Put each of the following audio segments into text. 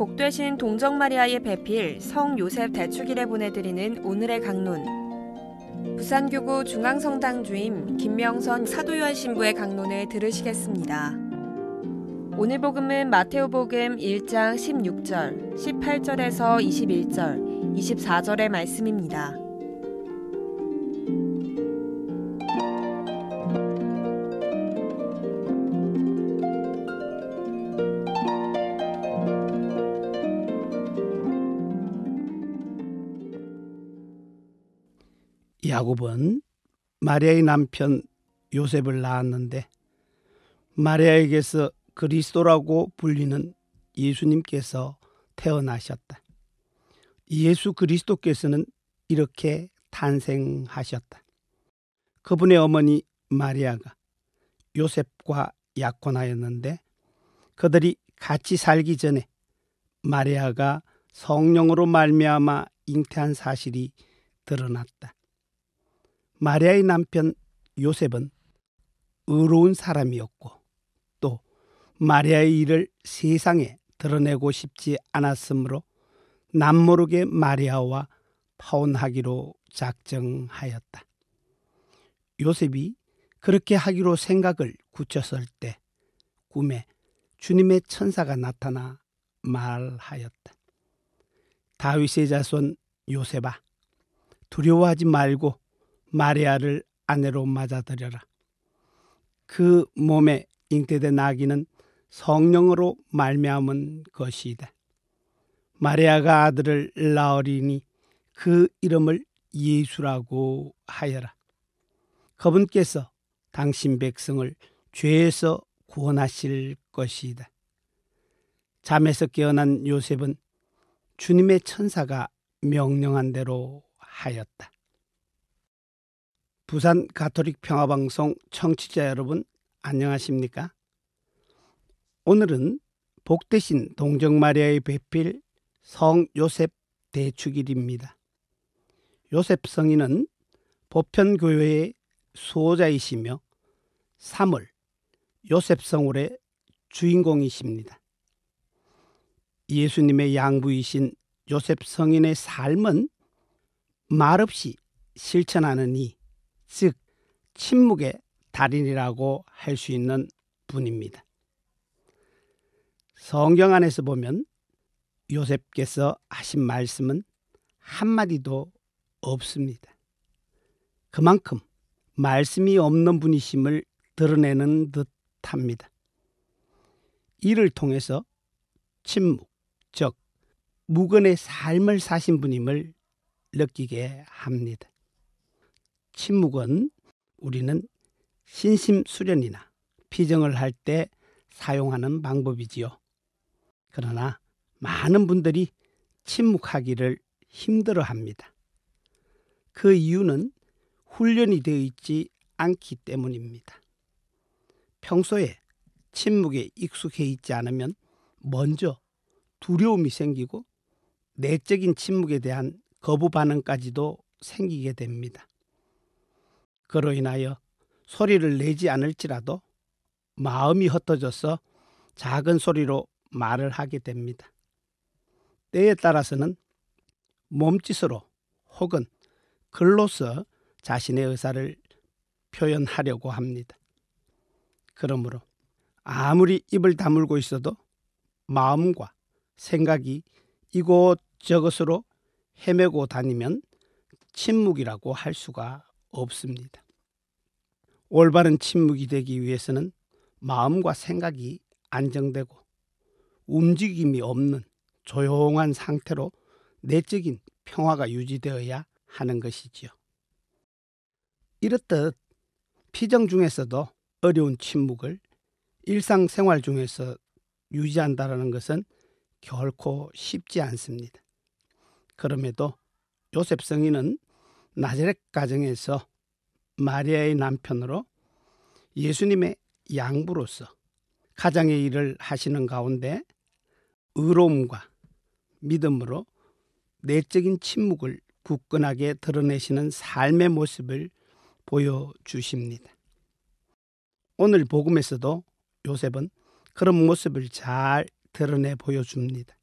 복되신 동정 마리아의 배필 성 요셉 대축일에 보내드리는 오늘의 강론. 부산교구 중앙성당 주임 김명선 사도요한 신부의 강론을 들으시겠습니다. 오늘 복음은 마테오복음 1장 16절, 18절에서 21절, 24절의 말씀입니다. 야곱은 마리아의 남편 요셉을 낳았는데 마리아에게서 그리스도라고 불리는 예수님께서 태어나셨다. 예수 그리스도께서는 이렇게 탄생하셨다. 그분의 어머니 마리아가 요셉과 약혼하였는데 그들이 같이 살기 전에 마리아가 성령으로 말미암아 잉태한 사실이 드러났다. 마리아의 남편 요셉은 의로운 사람이었고 또 마리아의 일을 세상에 드러내고 싶지 않았으므로 남모르게 마리아와 파혼하기로 작정하였다. 요셉이 그렇게 하기로 생각을 굳혔을 때 꿈에 주님의 천사가 나타나 말하였다. 다윗의 자손 요셉아 두려워하지 말고 마리아를 아내로 맞아들여라. 그 몸에 잉태된 아기는 성령으로 말미암은 것이다. 마리아가 아들을 낳으리니 그 이름을 예수라고 하여라. 그분께서 당신 백성을 죄에서 구원하실 것이다. 잠에서 깨어난 요셉은 주님의 천사가 명령한 대로 하였다. 부산 가톨릭 평화방송 청취자 여러분 안녕하십니까? 오늘은 복 대신 동정 마리아의 배필 성 요셉 대축일입니다. 요셉 성인은 보편 교회의 수호자이시며 3월 요셉 성월의 주인공이십니다. 예수님의 양부이신 요셉 성인의 삶은 말없이 실천하는 이즉 침묵의 달인이라고 할 수 있는 분입니다. 성경 안에서 보면 요셉께서 하신 말씀은 한마디도 없습니다. 그만큼 말씀이 없는 분이심을 드러내는 듯 합니다. 이를 통해서 침묵, 즉 무근의 삶을 사신 분임을 느끼게 합니다. 침묵은 우리는 신심 수련이나 피정을 할 때 사용하는 방법이지요. 그러나 많은 분들이 침묵하기를 힘들어 합니다. 그 이유는 훈련이 되어 있지 않기 때문입니다. 평소에 침묵에 익숙해 있지 않으면 먼저 두려움이 생기고 내적인 침묵에 대한 거부 반응까지도 생기게 됩니다. 그로 인하여 소리를 내지 않을지라도 마음이 흩어져서 작은 소리로 말을 하게 됩니다. 때에 따라서는 몸짓으로 혹은 글로서 자신의 의사를 표현하려고 합니다. 그러므로 아무리 입을 다물고 있어도 마음과 생각이 이곳저곳으로 헤매고 다니면 침묵이라고 할 수가 없습니다. 올바른 침묵이 되기 위해서는 마음과 생각이 안정되고 움직임이 없는 조용한 상태로 내적인 평화가 유지되어야 하는 것이지요. 이렇듯 피정 중에서도 어려운 침묵을 일상생활 중에서 유지한다라는 것은 결코 쉽지 않습니다. 그럼에도 요셉 성인은 나제렛 가정에서 마리아의 남편으로 예수님의 양부로서 가장의 일을 하시는 가운데 의로움과 믿음으로 내적인 침묵을 굳건하게 드러내시는 삶의 모습을 보여주십니다. 오늘 복음에서도 요셉은 그런 모습을 잘 드러내 보여줍니다.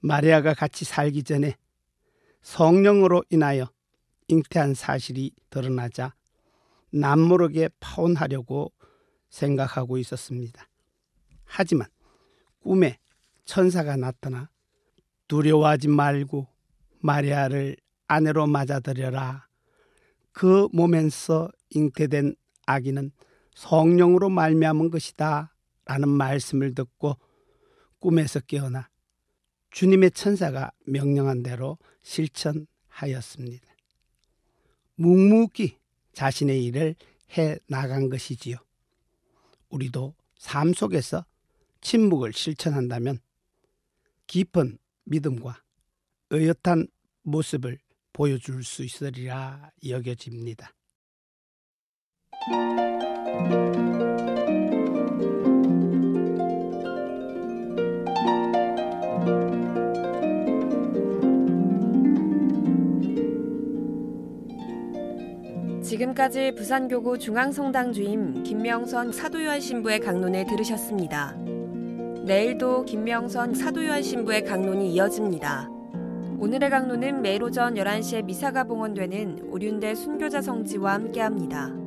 마리아가 같이 살기 전에 성령으로 인하여 잉태한 사실이 드러나자 남모르게 파혼하려고 생각하고 있었습니다. 하지만 꿈에 천사가 나타나 두려워하지 말고 마리아를 아내로 맞아들여라. 그 몸에서 잉태된 아기는 성령으로 말미암은 것이다. 라는 말씀을 듣고 꿈에서 깨어나 주님의 천사가 명령한 대로 실천하였습니다. 묵묵히 자신의 일을 해 나간 것이지요. 우리도 삶 속에서 침묵을 실천한다면 깊은 믿음과 의젓한 모습을 보여줄 수 있으리라 여겨집니다. 지금까지 부산교구 중앙성당 주임 김명선 사도요한 신부의 강론을 들으셨습니다. 내일도 김명선 사도요한 신부의 강론이 이어집니다. 오늘의 강론은 매일 오전 11시에 미사가 봉헌되는 오륜대 순교자 성지와 함께합니다.